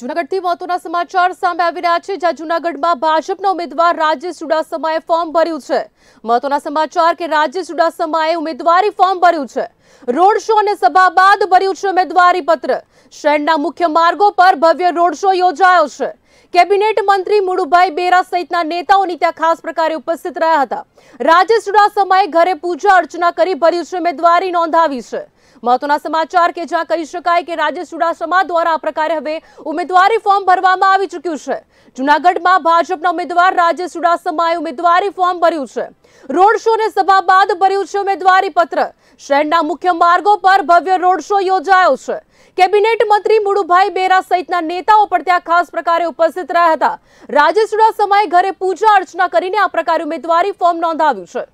જૂનાગઢથી મહત્વના સમાચાર સામે આવી રહ્યા છે જ્યાં જૂનાગઢમાં ભાજપના ઉમેદવાર રાજેશ ચુડાસમાએ ફોર્મ ભર્યું છે મહત્વના સમાચાર કે રાજેશ ચુડાસમાએ ઉમેદવારી ફોર્મ ભર્યું છે રોડ શો અને સભા બાદ ભર્યું છે ઉમેદવારી પત્ર શહેરના મુખ્ય માર્ગો પર ભવ્ય રોડ શો યોજાયો છે કેબિનેટ મંત્રી મુળુભાઈ બેરા સહિતના નેતાઓની ત્યાં ખાસ પ્રકારે ઉપસ્થિત રહ્યા હતા રાજેશ ચુડાસમાએ ઘરે પૂજા અર્ચના કરી ભર્યું છે ઉમેદવારી નોંધાવી છે મહત્વના સમાચાર કે જ્યાં કહી શકાય કે રાજેશ ચુડાસમા દ્વારા આ પ્રકારે હવે ઉમેદવારી ફોર્મ ભરવામાં આવી ચૂક્યું છે જૂનાગઢમાં ભાજપના ઉમેદવાર રાજેશ ચુડાસમાએ ઉમેદવારી ફોર્મ ભર્યું છે રોડ શો ને સભા બાદ ભર્યું છે ઉમેદવારી પત્ર શહેરના મુખ્ય માર્ગો પર ભવ્ય રોડ શો યોજાયો છે કેબિનેટ મંત્રી મુળુભાઈ બેરા સહિતના નેતાઓ પણ ત્યાં ખાસ પ્રકારે ઉપસ્થિત રહ્યા હતા રાજેશ ચુડાસમાએ ઘરે પૂજા અર્ચના કરીને આ પ્રકારે ઉમેદવારી ફોર્મ નોંધાવ્યું છે